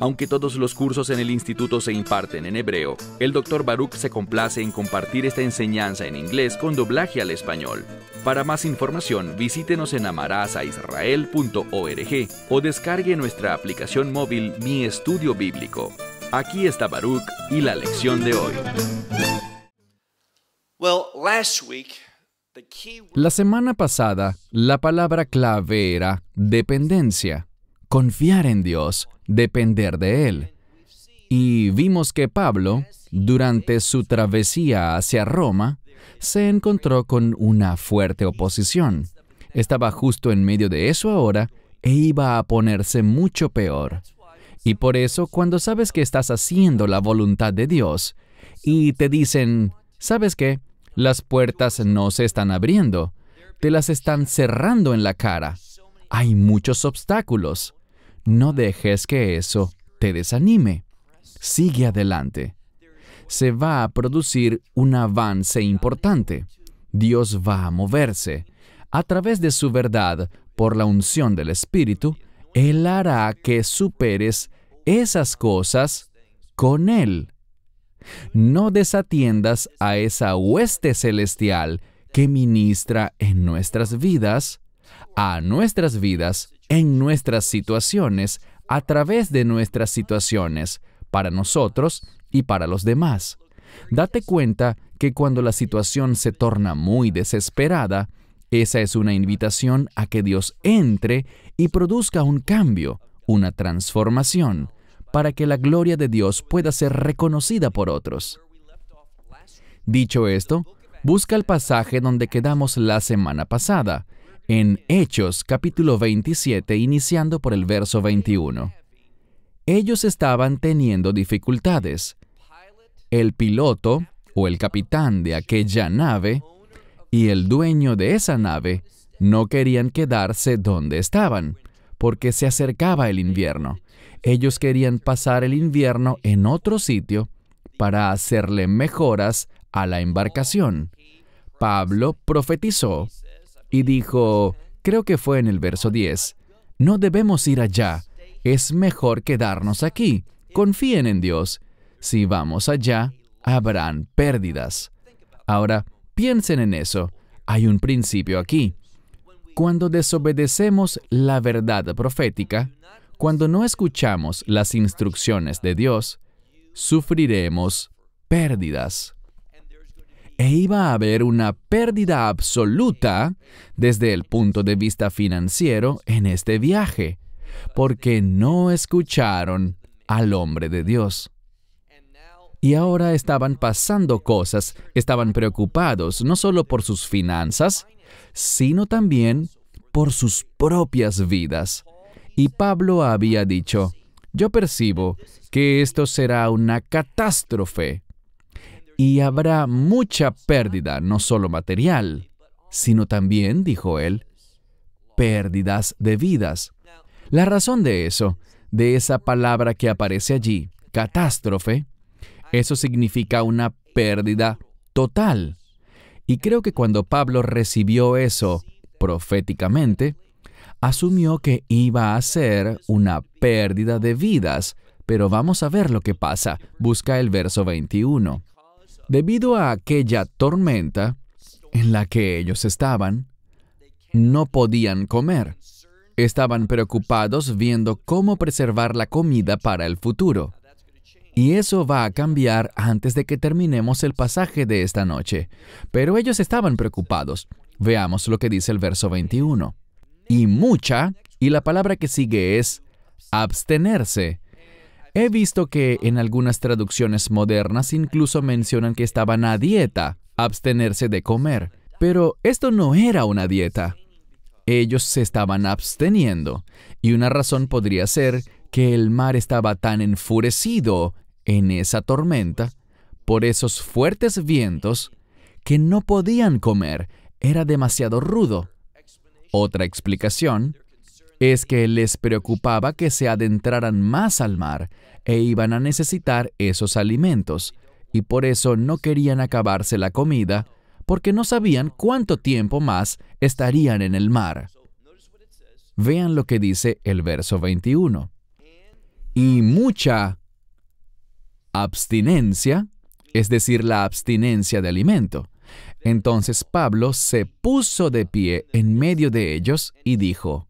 Aunque todos los cursos en el instituto se imparten en hebreo, el Dr. Baruch se complace en compartir esta enseñanza en inglés con doblaje al español. Para más información, visítenos en amarazaisrael.org o descargue nuestra aplicación móvil Mi Estudio Bíblico. Aquí está Baruch y la lección de hoy. La semana pasada, la palabra clave era dependencia confiar en Dios, depender de Él. Y vimos que Pablo, durante su travesía hacia Roma, se encontró con una fuerte oposición. Estaba justo en medio de eso ahora e iba a ponerse mucho peor. Y por eso, cuando sabes que estás haciendo la voluntad de Dios y te dicen, ¿sabes qué? Las puertas no se están abriendo, te las están cerrando en la cara hay muchos obstáculos. No dejes que eso te desanime. Sigue adelante. Se va a producir un avance importante. Dios va a moverse. A través de su verdad, por la unción del Espíritu, Él hará que superes esas cosas con Él. No desatiendas a esa hueste celestial que ministra en nuestras vidas a nuestras vidas, en nuestras situaciones, a través de nuestras situaciones, para nosotros y para los demás. Date cuenta que cuando la situación se torna muy desesperada, esa es una invitación a que Dios entre y produzca un cambio, una transformación, para que la gloria de Dios pueda ser reconocida por otros. Dicho esto, busca el pasaje donde quedamos la semana pasada, en Hechos capítulo 27, iniciando por el verso 21. Ellos estaban teniendo dificultades. El piloto o el capitán de aquella nave y el dueño de esa nave no querían quedarse donde estaban, porque se acercaba el invierno. Ellos querían pasar el invierno en otro sitio para hacerle mejoras a la embarcación. Pablo profetizó y dijo, creo que fue en el verso 10, no debemos ir allá, es mejor quedarnos aquí, confíen en Dios, si vamos allá, habrán pérdidas. Ahora, piensen en eso, hay un principio aquí. Cuando desobedecemos la verdad profética, cuando no escuchamos las instrucciones de Dios, sufriremos pérdidas e iba a haber una pérdida absoluta desde el punto de vista financiero en este viaje, porque no escucharon al hombre de Dios. Y ahora estaban pasando cosas, estaban preocupados no solo por sus finanzas, sino también por sus propias vidas. Y Pablo había dicho, yo percibo que esto será una catástrofe y habrá mucha pérdida, no solo material, sino también, dijo él, pérdidas de vidas. La razón de eso, de esa palabra que aparece allí, catástrofe, eso significa una pérdida total. Y creo que cuando Pablo recibió eso proféticamente, asumió que iba a ser una pérdida de vidas, pero vamos a ver lo que pasa. Busca el verso 21. Debido a aquella tormenta en la que ellos estaban, no podían comer. Estaban preocupados viendo cómo preservar la comida para el futuro. Y eso va a cambiar antes de que terminemos el pasaje de esta noche. Pero ellos estaban preocupados. Veamos lo que dice el verso 21. Y mucha, y la palabra que sigue es abstenerse. He visto que en algunas traducciones modernas incluso mencionan que estaban a dieta, abstenerse de comer, pero esto no era una dieta. Ellos se estaban absteniendo, y una razón podría ser que el mar estaba tan enfurecido en esa tormenta, por esos fuertes vientos, que no podían comer, era demasiado rudo. Otra explicación es que les preocupaba que se adentraran más al mar e iban a necesitar esos alimentos, y por eso no querían acabarse la comida, porque no sabían cuánto tiempo más estarían en el mar. Vean lo que dice el verso 21. Y mucha abstinencia, es decir, la abstinencia de alimento. Entonces Pablo se puso de pie en medio de ellos y dijo,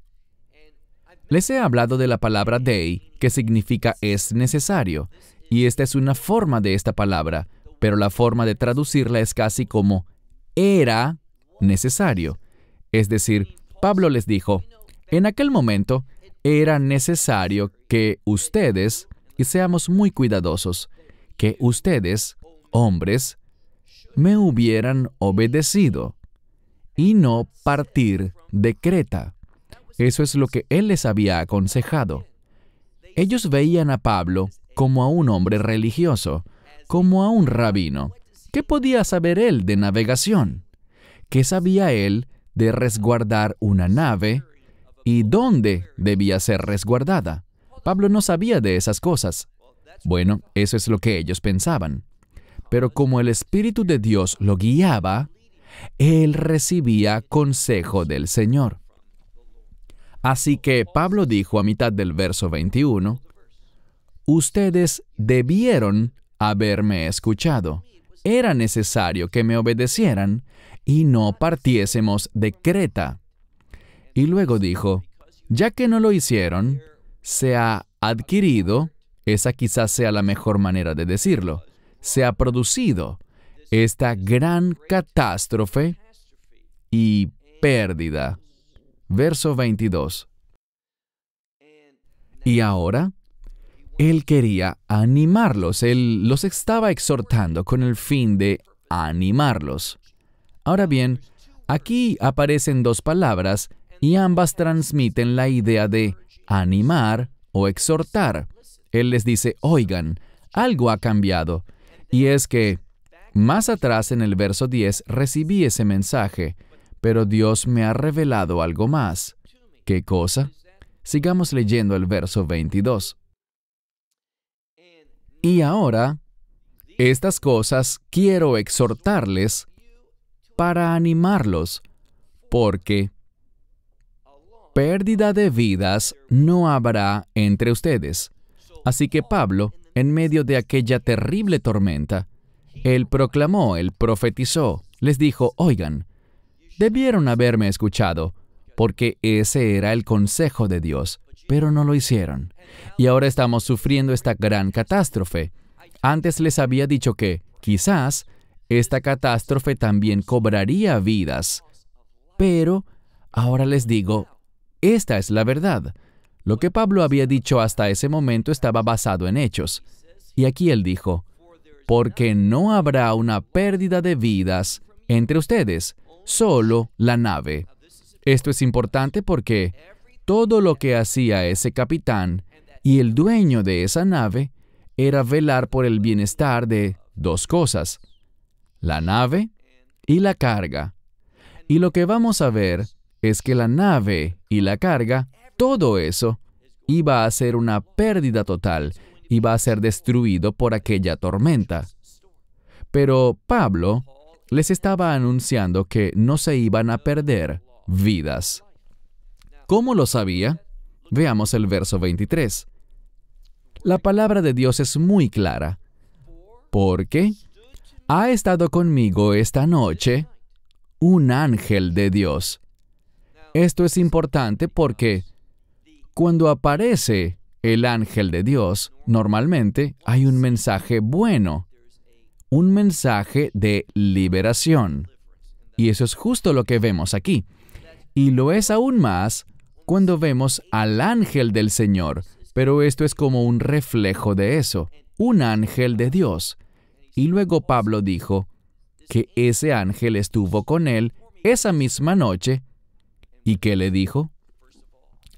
les he hablado de la palabra dei, que significa es necesario, y esta es una forma de esta palabra, pero la forma de traducirla es casi como era necesario. Es decir, Pablo les dijo, en aquel momento era necesario que ustedes, y seamos muy cuidadosos, que ustedes, hombres, me hubieran obedecido y no partir de Creta. Pues. Eso es lo que él les había aconsejado. Ellos veían a Pablo como a un hombre religioso, como a un rabino. ¿Qué podía saber él de navegación? ¿Qué sabía él de resguardar una nave y dónde debía ser resguardada? Pablo no sabía de esas cosas. Bueno, eso es lo que ellos pensaban. Pero como el Espíritu de Dios lo guiaba, él recibía consejo del Señor. Así que Pablo dijo a mitad del verso 21, ustedes debieron haberme escuchado. Era necesario que me obedecieran y no partiésemos de Creta. Y luego dijo, ya que no lo hicieron, se ha adquirido, esa quizás sea la mejor manera de decirlo, se ha producido esta gran catástrofe y pérdida. Verso 22. Y ahora, él quería animarlos, él los estaba exhortando con el fin de animarlos. Ahora bien, aquí aparecen dos palabras y ambas transmiten la idea de animar o exhortar. Él les dice, oigan, algo ha cambiado, y es que más atrás en el verso 10 recibí ese mensaje, pero Dios me ha revelado algo más. ¿Qué cosa? Sigamos leyendo el verso 22. Y ahora, estas cosas quiero exhortarles para animarlos, porque pérdida de vidas no habrá entre ustedes. Así que Pablo, en medio de aquella terrible tormenta, él proclamó, él profetizó, les dijo, oigan, Debieron haberme escuchado, porque ese era el consejo de Dios, pero no lo hicieron. Y ahora estamos sufriendo esta gran catástrofe. Antes les había dicho que, quizás, esta catástrofe también cobraría vidas. Pero, ahora les digo, esta es la verdad. Lo que Pablo había dicho hasta ese momento estaba basado en hechos. Y aquí él dijo, porque no habrá una pérdida de vidas entre ustedes, solo la nave. Esto es importante porque todo lo que hacía ese capitán y el dueño de esa nave era velar por el bienestar de dos cosas, la nave y la carga. Y lo que vamos a ver es que la nave y la carga, todo eso, iba a ser una pérdida total, iba a ser destruido por aquella tormenta. Pero Pablo les estaba anunciando que no se iban a perder vidas. ¿Cómo lo sabía? Veamos el verso 23. La palabra de Dios es muy clara. Porque ha estado conmigo esta noche un ángel de Dios. Esto es importante porque cuando aparece el ángel de Dios, normalmente hay un mensaje bueno un mensaje de liberación. Y eso es justo lo que vemos aquí. Y lo es aún más cuando vemos al ángel del Señor, pero esto es como un reflejo de eso, un ángel de Dios. Y luego Pablo dijo que ese ángel estuvo con él esa misma noche. ¿Y qué le dijo?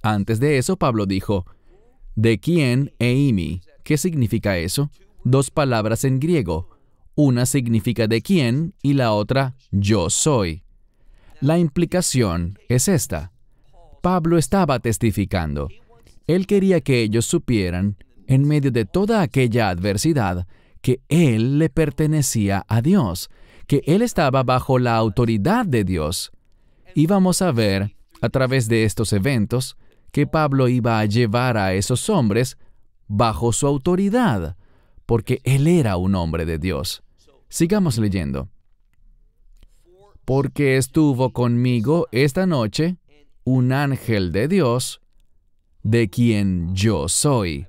Antes de eso, Pablo dijo, ¿de quién eimi? ¿Qué significa eso? Dos palabras en griego, una significa de quién y la otra yo soy. La implicación es esta. Pablo estaba testificando. Él quería que ellos supieran, en medio de toda aquella adversidad, que Él le pertenecía a Dios, que Él estaba bajo la autoridad de Dios. Y vamos a ver, a través de estos eventos, que Pablo iba a llevar a esos hombres bajo su autoridad, porque Él era un hombre de Dios. Sigamos leyendo. Porque estuvo conmigo esta noche un ángel de Dios, de quien yo soy.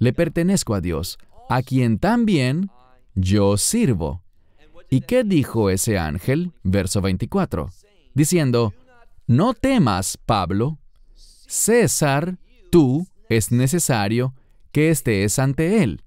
Le pertenezco a Dios, a quien también yo sirvo. ¿Y qué dijo ese ángel? Verso 24. Diciendo, no temas, Pablo, César, tú, es necesario que estés ante él.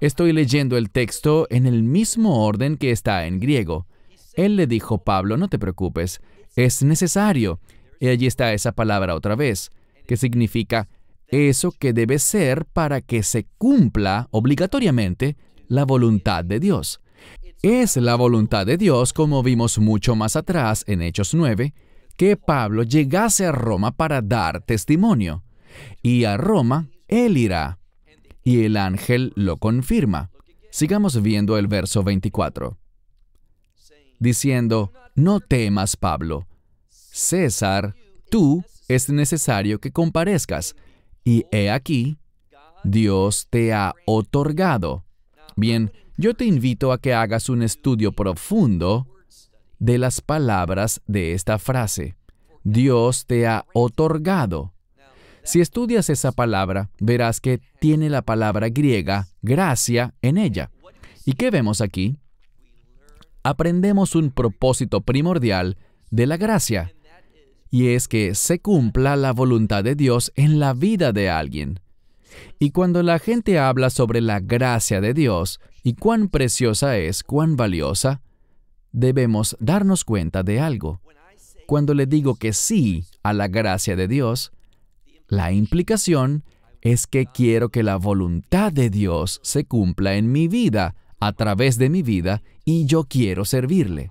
Estoy leyendo el texto en el mismo orden que está en griego. Él le dijo, Pablo, no te preocupes, es necesario. Y allí está esa palabra otra vez, que significa eso que debe ser para que se cumpla obligatoriamente la voluntad de Dios. Es la voluntad de Dios, como vimos mucho más atrás en Hechos 9, que Pablo llegase a Roma para dar testimonio. Y a Roma él irá y el ángel lo confirma. Sigamos viendo el verso 24. Diciendo, no temas, Pablo. César, tú es necesario que comparezcas, y he aquí, Dios te ha otorgado. Bien, yo te invito a que hagas un estudio profundo de las palabras de esta frase. Dios te ha otorgado. Si estudias esa palabra, verás que tiene la palabra griega gracia en ella. ¿Y qué vemos aquí? Aprendemos un propósito primordial de la gracia, y es que se cumpla la voluntad de Dios en la vida de alguien. Y cuando la gente habla sobre la gracia de Dios y cuán preciosa es, cuán valiosa, debemos darnos cuenta de algo. Cuando le digo que sí a la gracia de Dios, la implicación es que quiero que la voluntad de Dios se cumpla en mi vida, a través de mi vida, y yo quiero servirle.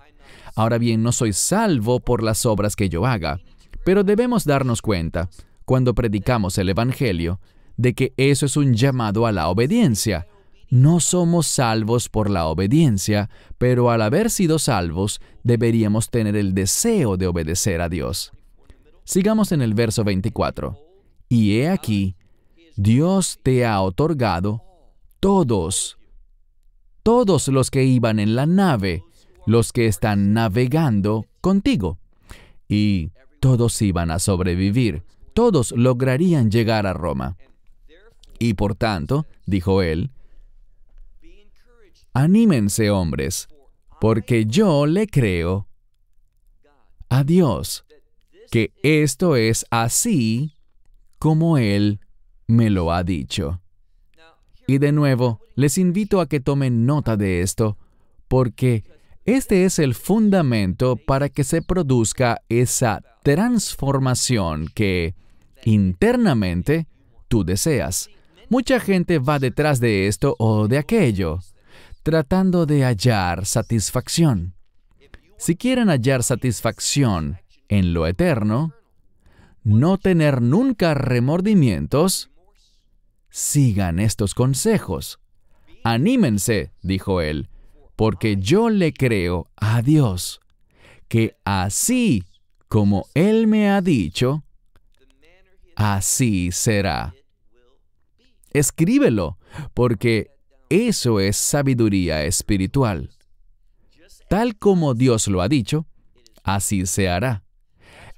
Ahora bien, no soy salvo por las obras que yo haga, pero debemos darnos cuenta, cuando predicamos el Evangelio, de que eso es un llamado a la obediencia. No somos salvos por la obediencia, pero al haber sido salvos deberíamos tener el deseo de obedecer a Dios. Sigamos en el verso 24. Y he aquí, Dios te ha otorgado todos, todos los que iban en la nave, los que están navegando contigo. Y todos iban a sobrevivir, todos lograrían llegar a Roma. Y por tanto, dijo él, anímense hombres, porque yo le creo a Dios, que esto es así como Él me lo ha dicho. Y de nuevo, les invito a que tomen nota de esto, porque este es el fundamento para que se produzca esa transformación que internamente tú deseas. Mucha gente va detrás de esto o de aquello, tratando de hallar satisfacción. Si quieren hallar satisfacción en lo eterno, no tener nunca remordimientos, sigan estos consejos. Anímense, dijo él, porque yo le creo a Dios, que así como Él me ha dicho, así será. Escríbelo, porque eso es sabiduría espiritual. Tal como Dios lo ha dicho, así se hará.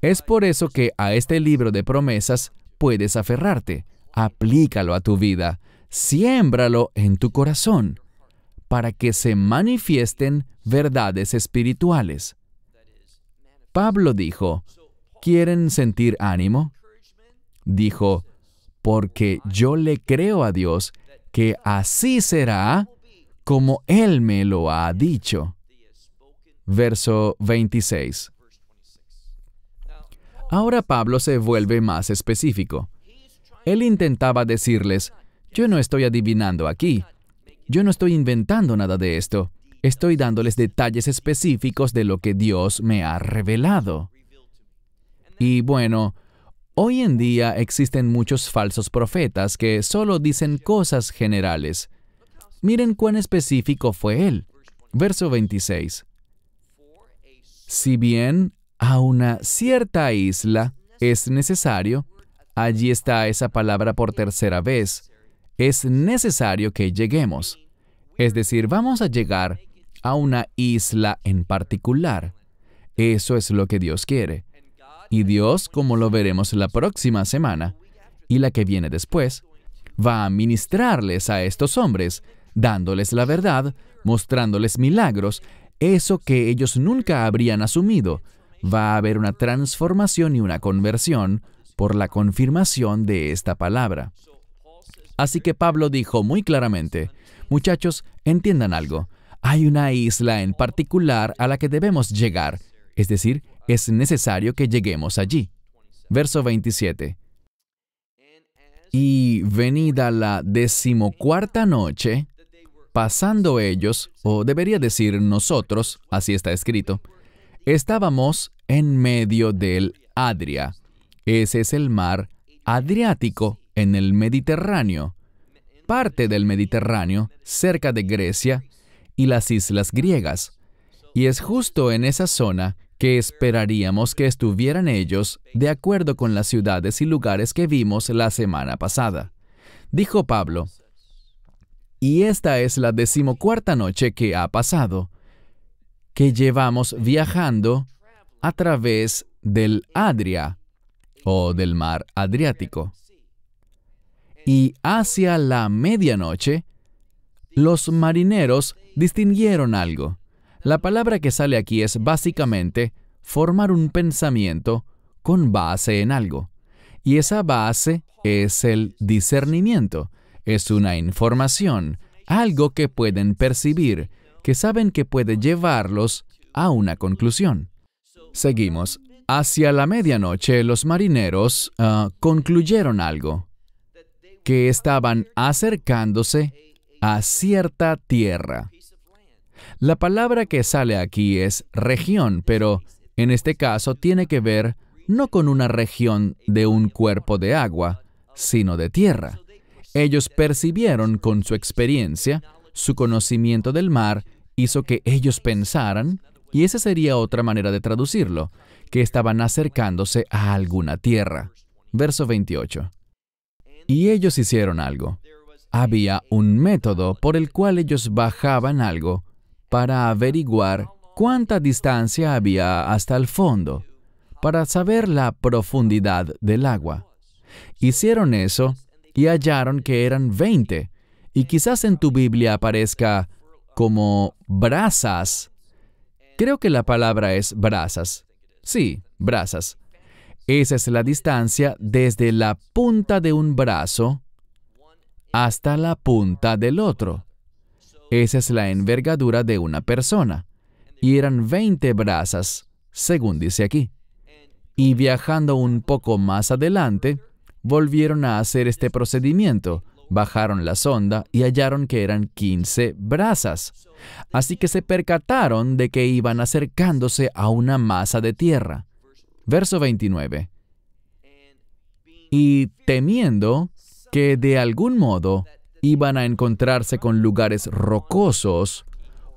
Es por eso que a este libro de promesas puedes aferrarte. Aplícalo a tu vida. Siémbralo en tu corazón para que se manifiesten verdades espirituales. Pablo dijo, ¿quieren sentir ánimo? Dijo, porque yo le creo a Dios que así será como Él me lo ha dicho. Verso 26. Ahora Pablo se vuelve más específico. Él intentaba decirles, yo no estoy adivinando aquí, yo no estoy inventando nada de esto, estoy dándoles detalles específicos de lo que Dios me ha revelado. Y bueno, hoy en día existen muchos falsos profetas que solo dicen cosas generales. Miren cuán específico fue él. Verso 26. Si bien a una cierta isla es necesario, allí está esa palabra por tercera vez, es necesario que lleguemos. Es decir, vamos a llegar a una isla en particular. Eso es lo que Dios quiere. Y Dios, como lo veremos la próxima semana y la que viene después, va a ministrarles a estos hombres, dándoles la verdad, mostrándoles milagros, eso que ellos nunca habrían asumido, va a haber una transformación y una conversión por la confirmación de esta palabra. Así que Pablo dijo muy claramente, muchachos, entiendan algo, hay una isla en particular a la que debemos llegar, es decir, es necesario que lleguemos allí. Verso 27. Y venida la decimocuarta noche, pasando ellos, o debería decir nosotros, así está escrito, Estábamos en medio del Adria. Ese es el mar Adriático en el Mediterráneo, parte del Mediterráneo, cerca de Grecia y las islas griegas. Y es justo en esa zona que esperaríamos que estuvieran ellos de acuerdo con las ciudades y lugares que vimos la semana pasada. Dijo Pablo, y esta es la decimocuarta noche que ha pasado que llevamos viajando a través del Adria o del mar Adriático. Y hacia la medianoche, los marineros distinguieron algo. La palabra que sale aquí es básicamente formar un pensamiento con base en algo. Y esa base es el discernimiento, es una información, algo que pueden percibir, que saben que puede llevarlos a una conclusión. Seguimos. Hacia la medianoche los marineros ah, concluyeron algo, que estaban acercándose a cierta tierra. La palabra que sale aquí es región, pero en este caso tiene que ver no con una región de un cuerpo de agua, sino de tierra. Ellos percibieron con su experiencia su conocimiento del mar hizo que ellos pensaran, y esa sería otra manera de traducirlo, que estaban acercándose a alguna tierra. Verso 28. Y ellos hicieron algo. Había un método por el cual ellos bajaban algo para averiguar cuánta distancia había hasta el fondo, para saber la profundidad del agua. Hicieron eso y hallaron que eran 20, y quizás en tu Biblia aparezca como brasas. Creo que la palabra es brasas. Sí, brasas. Esa es la distancia desde la punta de un brazo hasta la punta del otro. Esa es la envergadura de una persona. Y eran 20 brasas, según dice aquí. Y viajando un poco más adelante, volvieron a hacer este procedimiento Bajaron la sonda y hallaron que eran 15 brazas. Así que se percataron de que iban acercándose a una masa de tierra. Verso 29. Y temiendo que de algún modo iban a encontrarse con lugares rocosos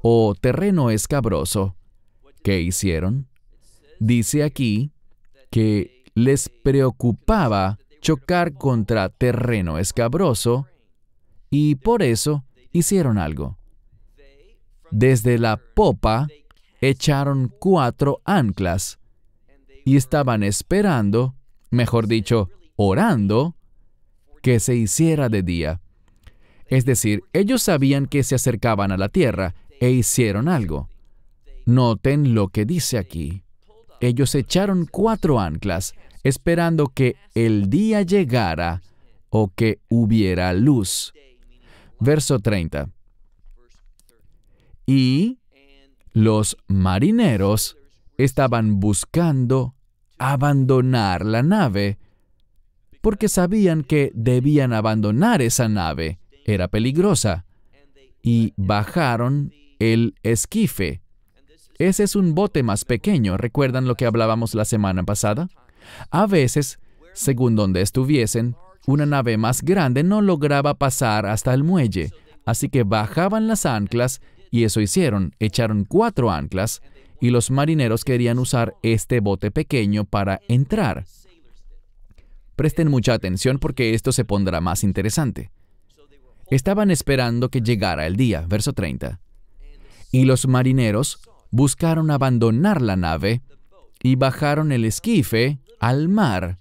o terreno escabroso, ¿qué hicieron? Dice aquí que les preocupaba chocar contra terreno escabroso y por eso hicieron algo. Desde la popa echaron cuatro anclas y estaban esperando, mejor dicho, orando, que se hiciera de día. Es decir, ellos sabían que se acercaban a la tierra e hicieron algo. Noten lo que dice aquí. Ellos echaron cuatro anclas esperando que el día llegara o que hubiera luz. Verso 30. Y los marineros estaban buscando abandonar la nave, porque sabían que debían abandonar esa nave, era peligrosa, y bajaron el esquife. Ese es un bote más pequeño, ¿recuerdan lo que hablábamos la semana pasada? A veces, según donde estuviesen, una nave más grande no lograba pasar hasta el muelle, así que bajaban las anclas, y eso hicieron, echaron cuatro anclas, y los marineros querían usar este bote pequeño para entrar. Presten mucha atención porque esto se pondrá más interesante. Estaban esperando que llegara el día, verso 30. Y los marineros buscaron abandonar la nave y bajaron el esquife al mar.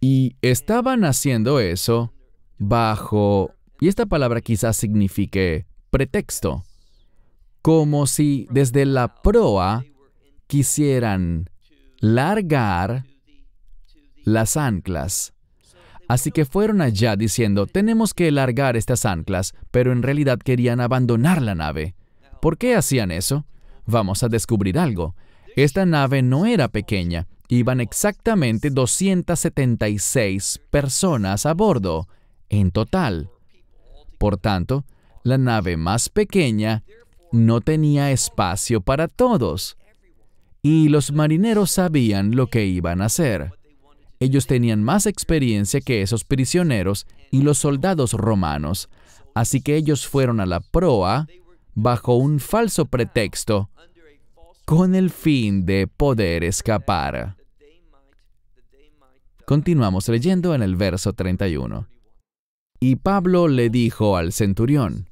Y estaban haciendo eso bajo, y esta palabra quizás signifique pretexto, como si desde la proa quisieran largar las anclas. Así que fueron allá diciendo, tenemos que largar estas anclas, pero en realidad querían abandonar la nave. ¿Por qué hacían eso? Vamos a descubrir algo. Esta nave no era pequeña, iban exactamente 276 personas a bordo en total. Por tanto, la nave más pequeña no tenía espacio para todos. Y los marineros sabían lo que iban a hacer. Ellos tenían más experiencia que esos prisioneros y los soldados romanos, así que ellos fueron a la proa bajo un falso pretexto con el fin de poder escapar. Continuamos leyendo en el verso 31. Y Pablo le dijo al centurión.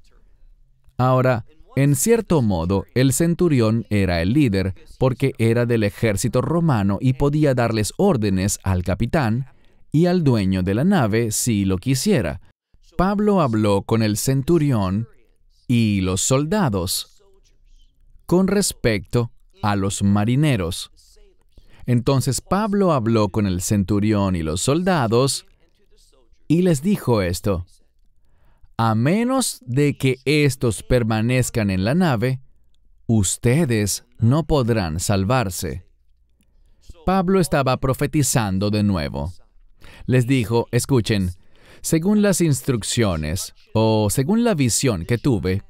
Ahora, en cierto modo, el centurión era el líder porque era del ejército romano y podía darles órdenes al capitán y al dueño de la nave si lo quisiera. Pablo habló con el centurión y los soldados con respecto a los marineros. Entonces Pablo habló con el centurión y los soldados y les dijo esto. A menos de que estos permanezcan en la nave, ustedes no podrán salvarse. Pablo estaba profetizando de nuevo. Les dijo, escuchen, según las instrucciones o según la visión que tuve,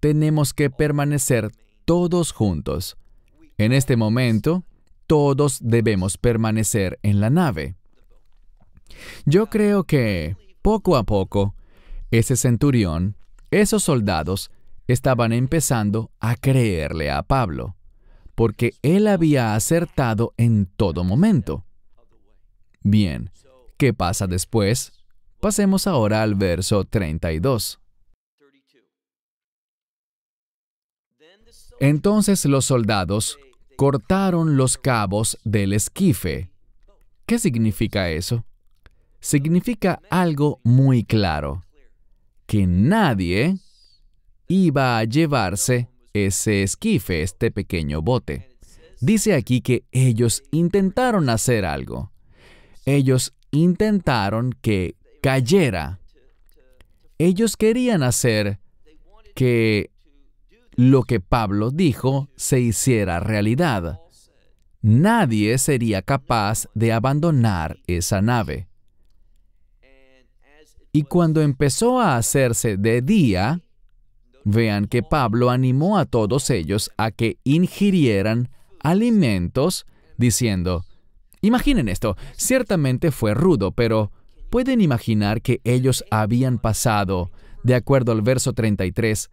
tenemos que permanecer todos juntos. En este momento, todos debemos permanecer en la nave. Yo creo que, poco a poco, ese centurión, esos soldados, estaban empezando a creerle a Pablo, porque él había acertado en todo momento. Bien, ¿qué pasa después? Pasemos ahora al verso 32. Entonces los soldados, cortaron los cabos del esquife. ¿Qué significa eso? Significa algo muy claro, que nadie iba a llevarse ese esquife, este pequeño bote. Dice aquí que ellos intentaron hacer algo. Ellos intentaron que cayera. Ellos querían hacer que lo que Pablo dijo se hiciera realidad. Nadie sería capaz de abandonar esa nave. Y cuando empezó a hacerse de día, vean que Pablo animó a todos ellos a que ingirieran alimentos, diciendo, imaginen esto, ciertamente fue rudo, pero ¿pueden imaginar que ellos habían pasado, de acuerdo al verso 33,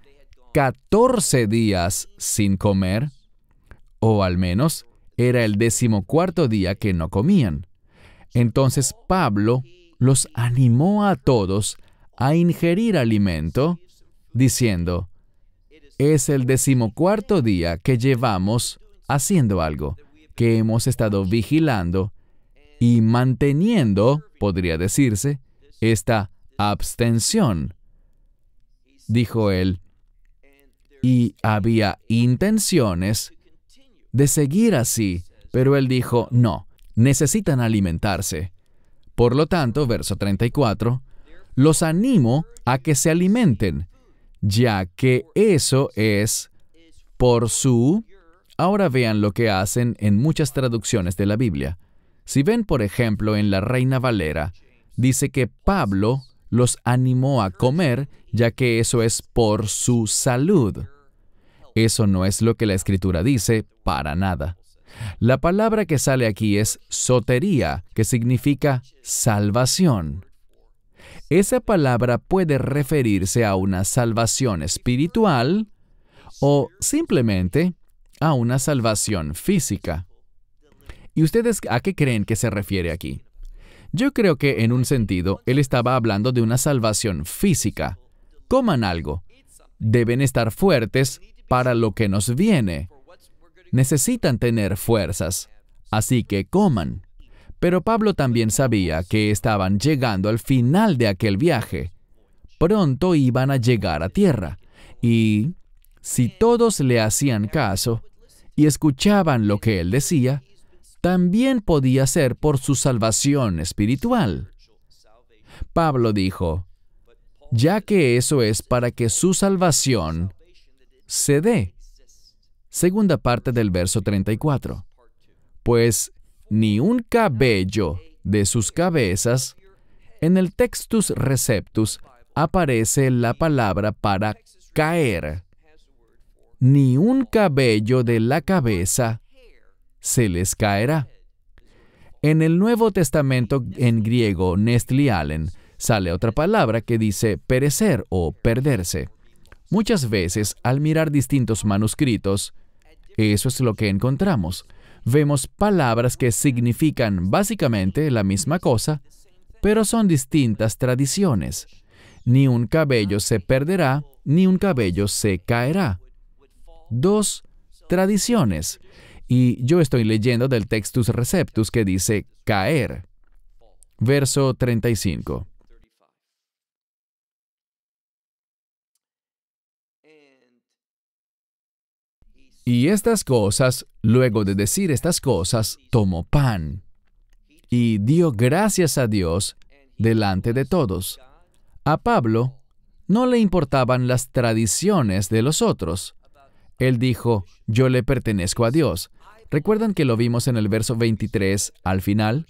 14 días sin comer, o al menos era el decimocuarto día que no comían. Entonces Pablo los animó a todos a ingerir alimento, diciendo, es el decimocuarto día que llevamos haciendo algo, que hemos estado vigilando y manteniendo, podría decirse, esta abstención. Dijo él, y había intenciones de seguir así, pero él dijo, no, necesitan alimentarse. Por lo tanto, verso 34, los animo a que se alimenten, ya que eso es por su... Ahora vean lo que hacen en muchas traducciones de la Biblia. Si ven, por ejemplo, en la Reina Valera, dice que Pablo los animó a comer, ya que eso es por su salud. Eso no es lo que la escritura dice para nada. La palabra que sale aquí es sotería, que significa salvación. Esa palabra puede referirse a una salvación espiritual o simplemente a una salvación física. ¿Y ustedes a qué creen que se refiere aquí? Yo creo que en un sentido, él estaba hablando de una salvación física. Coman algo. Deben estar fuertes para lo que nos viene. Necesitan tener fuerzas. Así que coman. Pero Pablo también sabía que estaban llegando al final de aquel viaje. Pronto iban a llegar a tierra. Y si todos le hacían caso y escuchaban lo que él decía, también podía ser por su salvación espiritual. Pablo dijo, ya que eso es para que su salvación se dé. Segunda parte del verso 34. Pues ni un cabello de sus cabezas, en el Textus Receptus aparece la palabra para caer. Ni un cabello de la cabeza se les caerá. En el Nuevo Testamento en griego, Nestle Allen, sale otra palabra que dice perecer o perderse. Muchas veces, al mirar distintos manuscritos, eso es lo que encontramos. Vemos palabras que significan básicamente la misma cosa, pero son distintas tradiciones. Ni un cabello se perderá, ni un cabello se caerá. Dos tradiciones y yo estoy leyendo del Textus Receptus que dice caer. Verso 35. Y estas cosas, luego de decir estas cosas, tomó pan y dio gracias a Dios delante de todos. A Pablo no le importaban las tradiciones de los otros. Él dijo, yo le pertenezco a Dios, ¿Recuerdan que lo vimos en el verso 23 al final?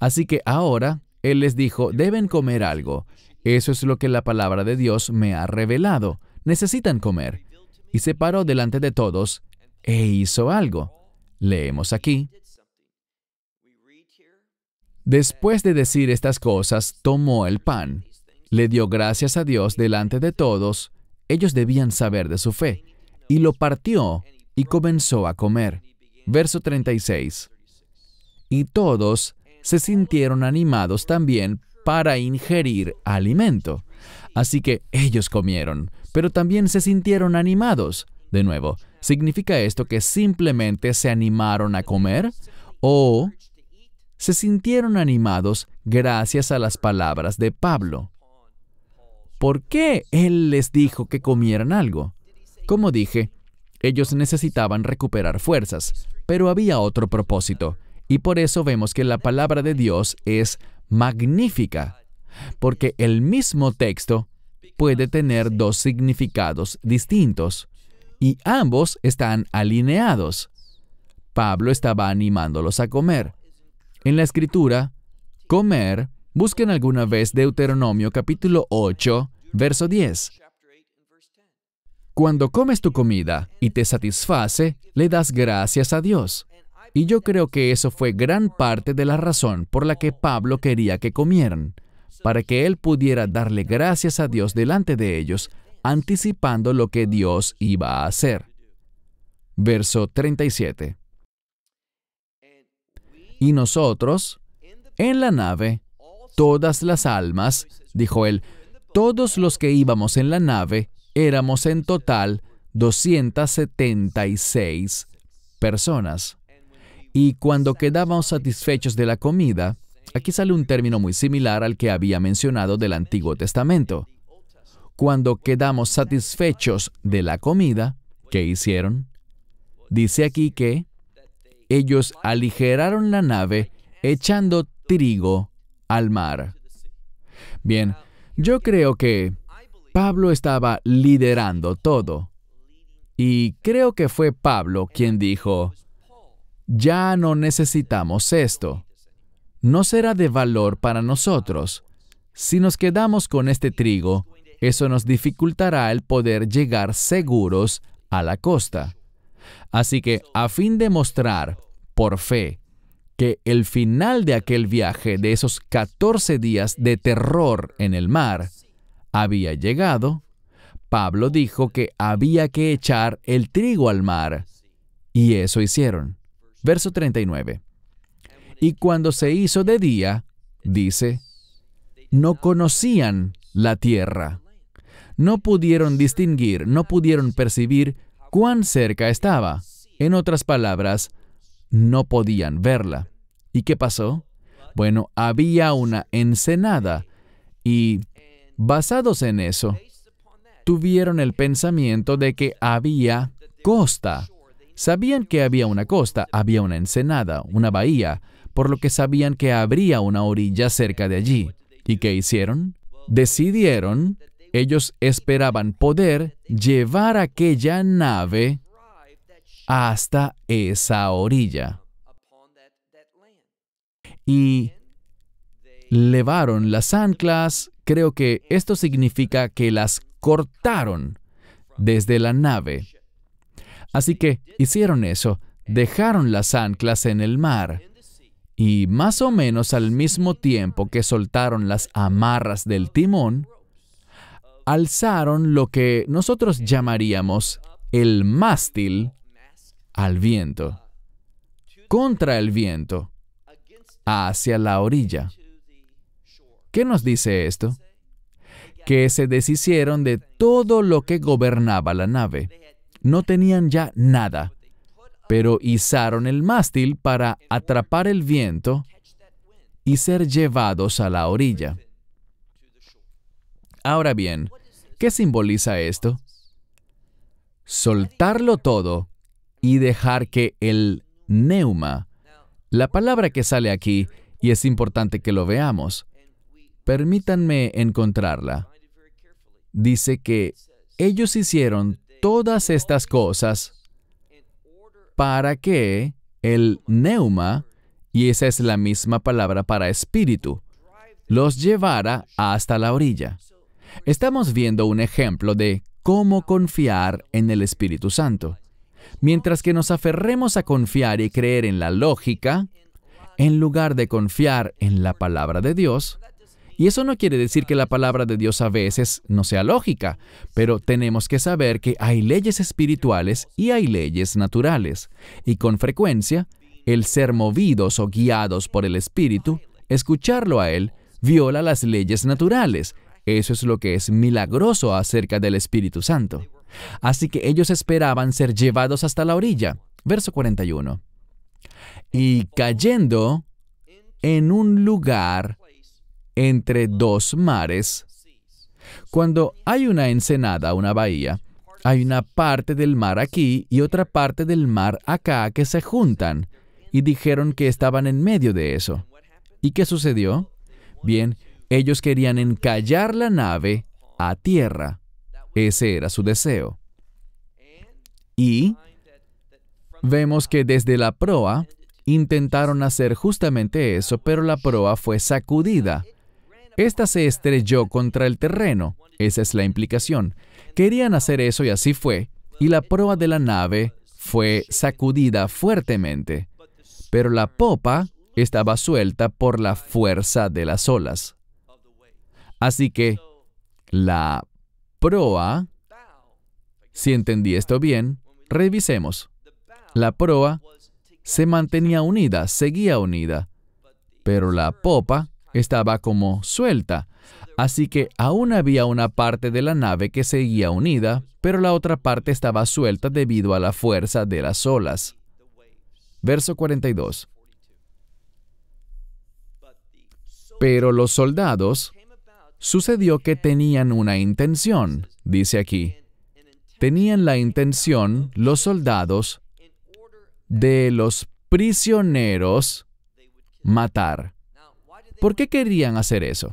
Así que ahora Él les dijo, deben comer algo. Eso es lo que la palabra de Dios me ha revelado. Necesitan comer. Y se paró delante de todos e hizo algo. Leemos aquí. Después de decir estas cosas, tomó el pan, le dio gracias a Dios delante de todos, ellos debían saber de su fe, y lo partió y comenzó a comer. Verso 36. Y todos se sintieron animados también para ingerir alimento. Así que ellos comieron, pero también se sintieron animados. De nuevo, ¿significa esto que simplemente se animaron a comer? ¿O se sintieron animados gracias a las palabras de Pablo? ¿Por qué él les dijo que comieran algo? Como dije, ellos necesitaban recuperar fuerzas pero había otro propósito, y por eso vemos que la palabra de Dios es magnífica, porque el mismo texto puede tener dos significados distintos, y ambos están alineados. Pablo estaba animándolos a comer. En la escritura, comer, busquen alguna vez Deuteronomio capítulo 8, verso 10. Cuando comes tu comida y te satisface, le das gracias a Dios. Y yo creo que eso fue gran parte de la razón por la que Pablo quería que comieran, para que él pudiera darle gracias a Dios delante de ellos, anticipando lo que Dios iba a hacer. Verso 37. Y nosotros, en la nave, todas las almas, dijo él, todos los que íbamos en la nave, Éramos en total 276 personas. Y cuando quedábamos satisfechos de la comida, aquí sale un término muy similar al que había mencionado del Antiguo Testamento. Cuando quedamos satisfechos de la comida, ¿qué hicieron? Dice aquí que ellos aligeraron la nave echando trigo al mar. Bien, yo creo que Pablo estaba liderando todo. Y creo que fue Pablo quien dijo, ya no necesitamos esto. No será de valor para nosotros. Si nos quedamos con este trigo, eso nos dificultará el poder llegar seguros a la costa. Así que, a fin de mostrar, por fe, que el final de aquel viaje, de esos 14 días de terror en el mar, había llegado, Pablo dijo que había que echar el trigo al mar, y eso hicieron. Verso 39. Y cuando se hizo de día, dice, no conocían la tierra. No pudieron distinguir, no pudieron percibir cuán cerca estaba. En otras palabras, no podían verla. ¿Y qué pasó? Bueno, había una ensenada y Basados en eso, tuvieron el pensamiento de que había costa. Sabían que había una costa, había una ensenada, una bahía, por lo que sabían que habría una orilla cerca de allí. ¿Y qué hicieron? Decidieron, ellos esperaban poder llevar aquella nave hasta esa orilla. Y levaron las anclas, creo que esto significa que las cortaron desde la nave. Así que hicieron eso, dejaron las anclas en el mar. Y más o menos al mismo tiempo que soltaron las amarras del timón, alzaron lo que nosotros llamaríamos el mástil al viento, contra el viento, hacia la orilla. ¿Qué nos dice esto? Que se deshicieron de todo lo que gobernaba la nave. No tenían ya nada, pero izaron el mástil para atrapar el viento y ser llevados a la orilla. Ahora bien, ¿qué simboliza esto? Soltarlo todo y dejar que el neuma, la palabra que sale aquí, y es importante que lo veamos, Permítanme encontrarla. Dice que ellos hicieron todas estas cosas para que el neuma, y esa es la misma palabra para espíritu, los llevara hasta la orilla. Estamos viendo un ejemplo de cómo confiar en el Espíritu Santo. Mientras que nos aferremos a confiar y creer en la lógica, en lugar de confiar en la palabra de Dios, y eso no quiere decir que la palabra de Dios a veces no sea lógica, pero tenemos que saber que hay leyes espirituales y hay leyes naturales. Y con frecuencia, el ser movidos o guiados por el Espíritu, escucharlo a Él, viola las leyes naturales. Eso es lo que es milagroso acerca del Espíritu Santo. Así que ellos esperaban ser llevados hasta la orilla. Verso 41. Y cayendo en un lugar entre dos mares. Cuando hay una ensenada, una bahía, hay una parte del mar aquí y otra parte del mar acá que se juntan y dijeron que estaban en medio de eso. ¿Y qué sucedió? Bien, ellos querían encallar la nave a tierra. Ese era su deseo. Y vemos que desde la proa intentaron hacer justamente eso, pero la proa fue sacudida. Esta se estrelló contra el terreno, esa es la implicación. Querían hacer eso y así fue, y la proa de la nave fue sacudida fuertemente, pero la popa estaba suelta por la fuerza de las olas. Así que la proa, si entendí esto bien, revisemos. La proa se mantenía unida, seguía unida, pero la popa estaba como suelta, así que aún había una parte de la nave que seguía unida, pero la otra parte estaba suelta debido a la fuerza de las olas. Verso 42. Pero los soldados, sucedió que tenían una intención, dice aquí. Tenían la intención los soldados de los prisioneros matar. ¿Por qué querían hacer eso?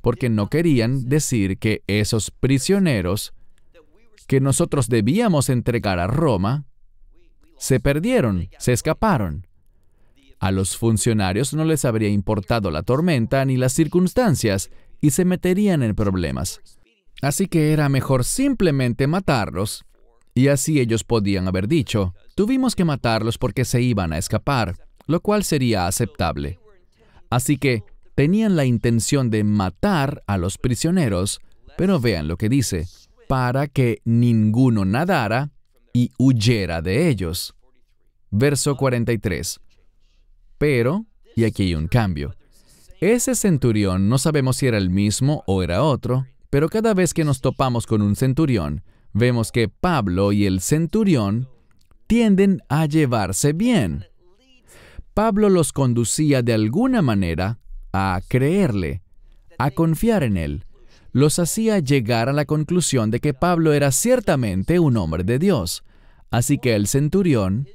Porque no querían decir que esos prisioneros que nosotros debíamos entregar a Roma se perdieron, se escaparon. A los funcionarios no les habría importado la tormenta ni las circunstancias y se meterían en problemas. Así que era mejor simplemente matarlos. Y así ellos podían haber dicho, tuvimos que matarlos porque se iban a escapar, lo cual sería aceptable. Así que tenían la intención de matar a los prisioneros, pero vean lo que dice, para que ninguno nadara y huyera de ellos. Verso 43. Pero, y aquí hay un cambio, ese centurión no sabemos si era el mismo o era otro, pero cada vez que nos topamos con un centurión, vemos que Pablo y el centurión tienden a llevarse bien. Pablo los conducía de alguna manera a creerle, a confiar en él, los hacía llegar a la conclusión de que Pablo era ciertamente un hombre de Dios. Así que el centurión,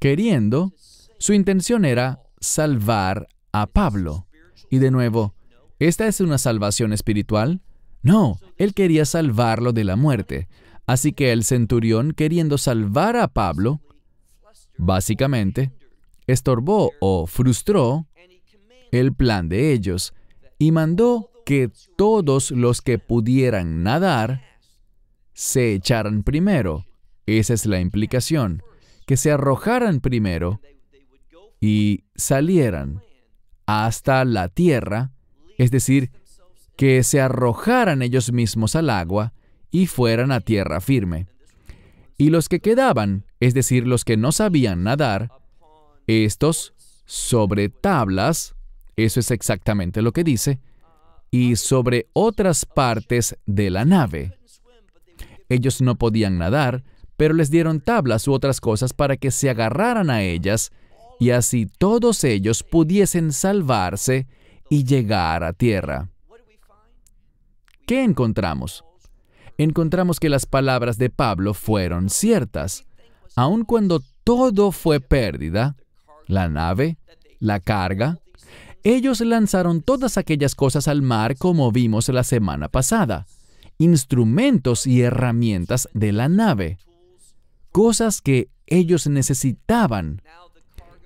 queriendo, su intención era salvar a Pablo. Y de nuevo, ¿esta es una salvación espiritual? No, él quería salvarlo de la muerte. Así que el centurión, queriendo salvar a Pablo, básicamente, estorbó o frustró el plan de ellos y mandó que todos los que pudieran nadar se echaran primero. Esa es la implicación. Que se arrojaran primero y salieran hasta la tierra, es decir, que se arrojaran ellos mismos al agua y fueran a tierra firme. Y los que quedaban, es decir, los que no sabían nadar, estos sobre tablas eso es exactamente lo que dice. Y sobre otras partes de la nave. Ellos no podían nadar, pero les dieron tablas u otras cosas para que se agarraran a ellas y así todos ellos pudiesen salvarse y llegar a tierra. ¿Qué encontramos? Encontramos que las palabras de Pablo fueron ciertas. Aun cuando todo fue pérdida, la nave, la carga, ellos lanzaron todas aquellas cosas al mar como vimos la semana pasada, instrumentos y herramientas de la nave, cosas que ellos necesitaban,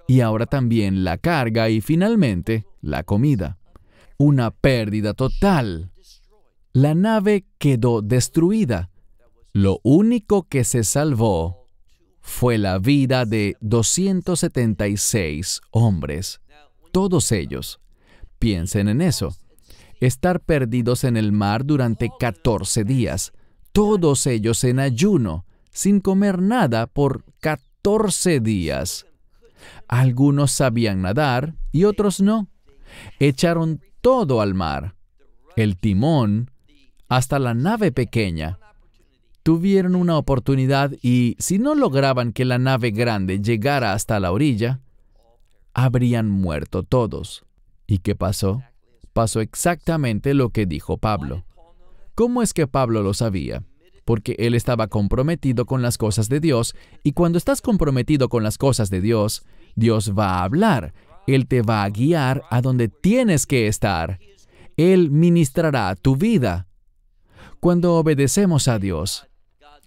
y ahora también la carga y finalmente la comida. Una pérdida total. La nave quedó destruida. Lo único que se salvó fue la vida de 276 hombres todos ellos. Piensen en eso. Estar perdidos en el mar durante 14 días, todos ellos en ayuno, sin comer nada por 14 días. Algunos sabían nadar y otros no. Echaron todo al mar, el timón, hasta la nave pequeña. Tuvieron una oportunidad y si no lograban que la nave grande llegara hasta la orilla, habrían muerto todos. ¿Y qué pasó? Pasó exactamente lo que dijo Pablo. ¿Cómo es que Pablo lo sabía? Porque él estaba comprometido con las cosas de Dios y cuando estás comprometido con las cosas de Dios, Dios va a hablar, Él te va a guiar a donde tienes que estar, Él ministrará tu vida. Cuando obedecemos a Dios,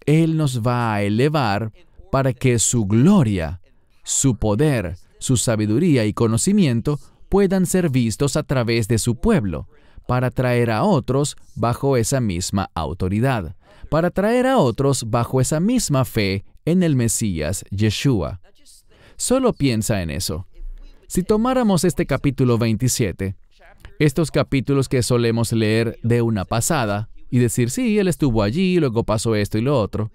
Él nos va a elevar para que su gloria, su poder, su sabiduría y conocimiento puedan ser vistos a través de su pueblo, para traer a otros bajo esa misma autoridad, para traer a otros bajo esa misma fe en el Mesías Yeshua. Solo piensa en eso. Si tomáramos este capítulo 27, estos capítulos que solemos leer de una pasada, y decir, sí, él estuvo allí, luego pasó esto y lo otro,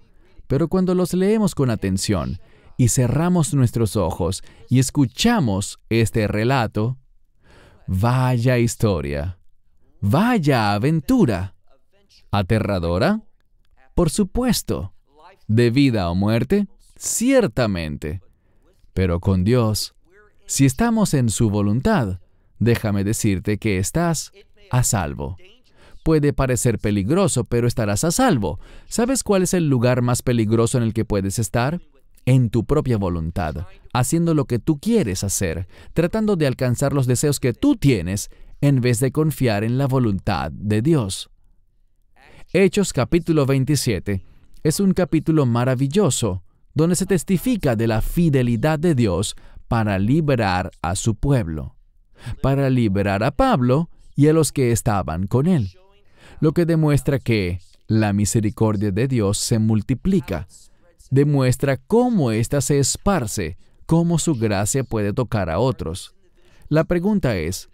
pero cuando los leemos con atención, y cerramos nuestros ojos y escuchamos este relato, vaya historia, vaya aventura. ¿Aterradora? Por supuesto. ¿De vida o muerte? Ciertamente. Pero con Dios, si estamos en su voluntad, déjame decirte que estás a salvo. Puede parecer peligroso, pero estarás a salvo. ¿Sabes cuál es el lugar más peligroso en el que puedes estar? en tu propia voluntad, haciendo lo que tú quieres hacer, tratando de alcanzar los deseos que tú tienes, en vez de confiar en la voluntad de Dios. Hechos capítulo 27 es un capítulo maravilloso, donde se testifica de la fidelidad de Dios para liberar a su pueblo, para liberar a Pablo y a los que estaban con él, lo que demuestra que la misericordia de Dios se multiplica demuestra cómo ésta se esparce, cómo su gracia puede tocar a otros. La pregunta es,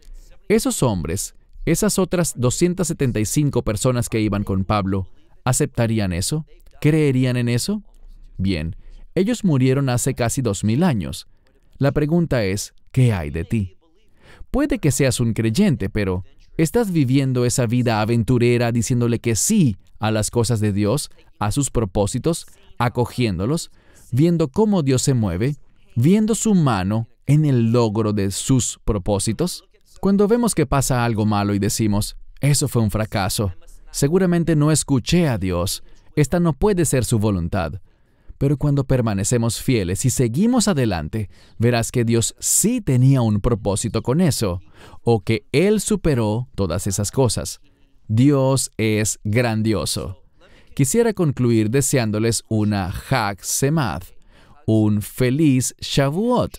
¿esos hombres, esas otras 275 personas que iban con Pablo, aceptarían eso? ¿Creerían en eso? Bien, ellos murieron hace casi 2000 años. La pregunta es, ¿qué hay de ti? Puede que seas un creyente, pero ¿estás viviendo esa vida aventurera diciéndole que sí a las cosas de Dios, a sus propósitos, acogiéndolos, viendo cómo Dios se mueve, viendo su mano en el logro de sus propósitos. Cuando vemos que pasa algo malo y decimos, eso fue un fracaso, seguramente no escuché a Dios, esta no puede ser su voluntad. Pero cuando permanecemos fieles y seguimos adelante, verás que Dios sí tenía un propósito con eso, o que Él superó todas esas cosas. Dios es grandioso. Quisiera concluir deseándoles una Hag Semad, un feliz Shavuot,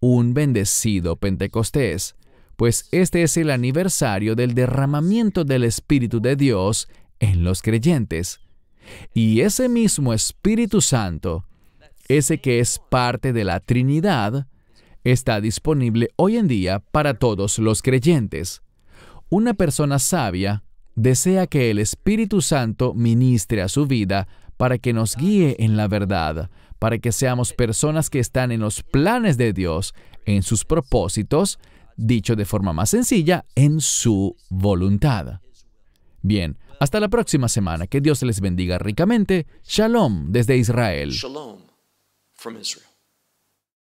un bendecido Pentecostés, pues este es el aniversario del derramamiento del Espíritu de Dios en los creyentes. Y ese mismo Espíritu Santo, ese que es parte de la Trinidad, está disponible hoy en día para todos los creyentes. Una persona sabia desea que el Espíritu Santo ministre a su vida para que nos guíe en la verdad, para que seamos personas que están en los planes de Dios, en sus propósitos, dicho de forma más sencilla, en su voluntad. Bien, hasta la próxima semana. Que Dios les bendiga ricamente. Shalom desde Israel. Israel.